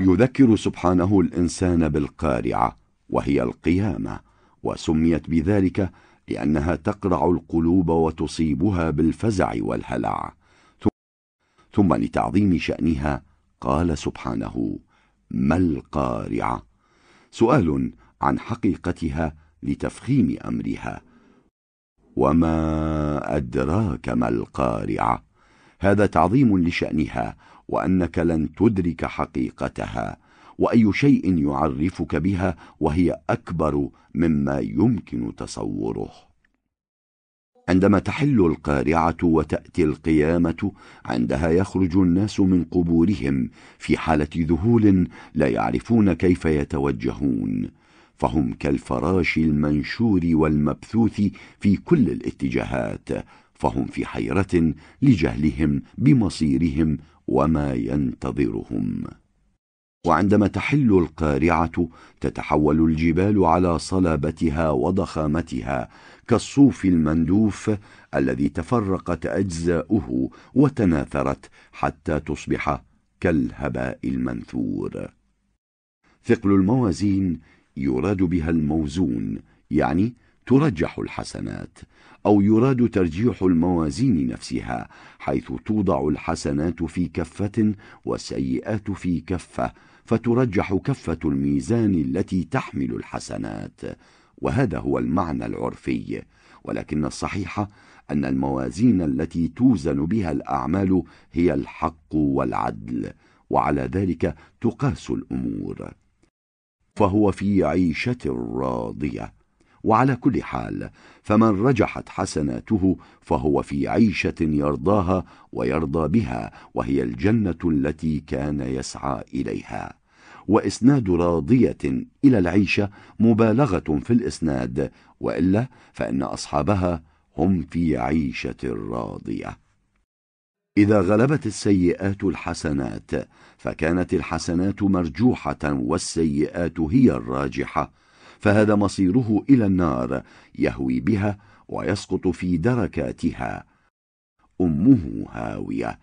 يذكر سبحانه الإنسان بالقارعة وهي القيامة وسميت بذلك لأنها تقرع القلوب وتصيبها بالفزع والهلع ثم لتعظيم شأنها قال سبحانه ما القارعة سؤال عن حقيقتها لتفخيم أمرها وما أدراك ما القارعة هذا تعظيم لشأنها وأنك لن تدرك حقيقتها وأي شيء يعرفك بها وهي أكبر مما يمكن تصوره عندما تحل القارعة وتأتي القيامة عندها يخرج الناس من قبورهم في حالة ذهول لا يعرفون كيف يتوجهون فهم كالفراش المنشور والمبثوث في كل الاتجاهات فهم في حيرة لجهلهم بمصيرهم وما ينتظرهم وعندما تحل القارعة تتحول الجبال على صلابتها وضخامتها كالصوف المندوف الذي تفرقت أجزاؤه وتناثرت حتى تصبح كالهباء المنثور ثقل الموازين يراد بها الموزون يعني ترجح الحسنات أو يراد ترجيح الموازين نفسها حيث توضع الحسنات في كفة والسيئات في كفة فترجح كفة الميزان التي تحمل الحسنات وهذا هو المعنى العرفي ولكن الصحيح أن الموازين التي توزن بها الأعمال هي الحق والعدل وعلى ذلك تقاس الأمور فهو في عيشة راضية وعلى كل حال فمن رجحت حسناته فهو في عيشة يرضاها ويرضى بها وهي الجنة التي كان يسعى إليها وإسناد راضية إلى العيشة مبالغة في الإسناد وإلا فإن أصحابها هم في عيشة راضية إذا غلبت السيئات الحسنات فكانت الحسنات مرجوحة والسيئات هي الراجحة فهذا مصيره إلى النار يهوي بها ويسقط في دركاتها أمه هاوية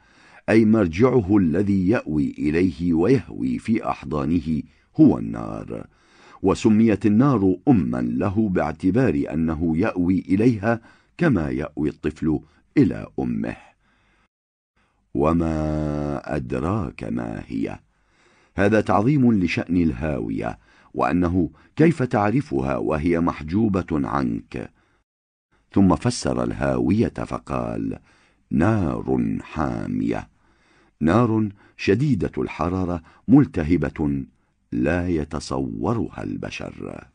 أي مرجعه الذي يأوي إليه ويهوي في أحضانه هو النار وسميت النار أما له باعتبار أنه يأوي إليها كما يأوي الطفل إلى أمه وما أدراك ما هي هذا تعظيم لشأن الهاوية وأنه كيف تعرفها وهي محجوبة عنك ثم فسر الهاوية فقال نار حامية نار شديدة الحرارة ملتهبة لا يتصورها البشر